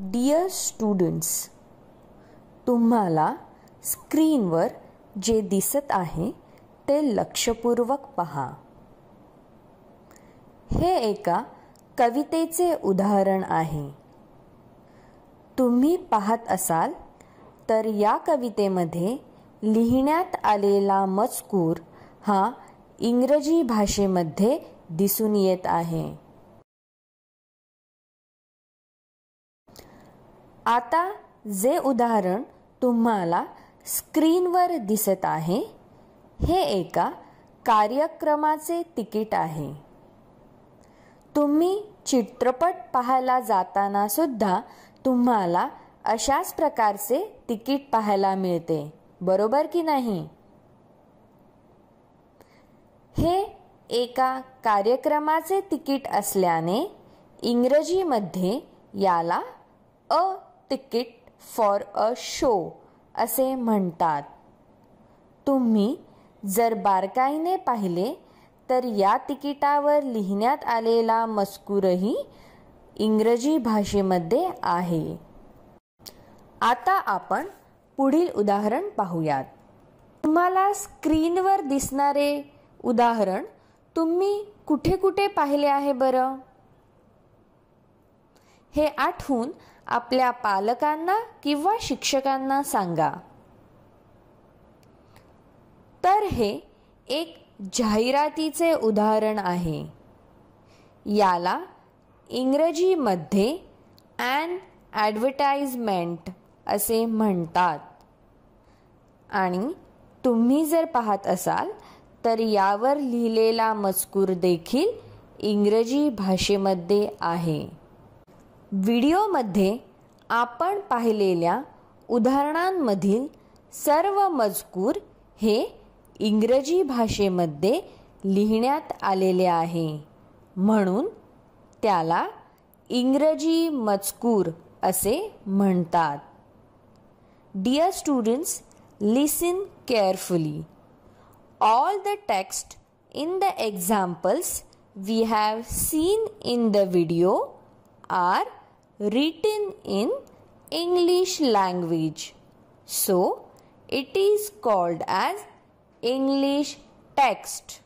Dear students तुम्हाला स्क्रीनवर जे दिसत आहे ते लक्षपूर्वक पहा हे एका कवितेचे उदाहरण आहे तुम्ही पाहत असाल तर या कवितेमध्ये लिहिण्यात आलेला मजकूर हा इंग्रजी भाषेमध्ये दिसून येत आहे आता जे उदाहरण तुम्हाला स्क्रीनवर दिसत आहे हे एका कार्यक्रमाचे तिकीट आहे तुम्ही चित्रपट पाहायला जाताना सुद्धा तुम्हाला अशाच प्रकारचे तिकीट पाहायला मिळते बरोबर की नाही हे एका कार्यक्रमाचे तिकीट असल्याने इंग्रजीमध्ये याला a ticket for a show असे म्हणतात तुम्ही जर बारकाईने पाहिले तर या तिकिटावर लिहिण्यात आलेला मजकूरही इंग्रजी भाषेमध्ये आहे आता आपण पुढील उदाहरण पाहूयात तुम्हाला स्क्रीनवर दिसणारे उदाहरण तुम्ही कुठे कुठे पाहिले आहे बरं हे आठवून आपल्या पालकांना किंवा शिक्षकांना सांगा तर हे एक जाहिरातीचे उदाहरण आहे याला इंग्रजीमध्ये ॲन ॲडव्हर्टाईजमेंट असे म्हणतात आणि तुम्ही जर पाहत असाल तर यावर लिहिलेला मजकूर देखील इंग्रजी भाषेमध्ये आहे व्हिडिओमध्ये आपण पाहिलेल्या उदाहरणांमधील सर्व मजकूर हे इंग्रजी भाषेमध्ये लिहिण्यात आलेले आहे म्हणून त्याला इंग्रजी मजकूर असे म्हणतात dear students listen carefully all the text in the examples we have seen in the video are written in English language. So, it is called as English text.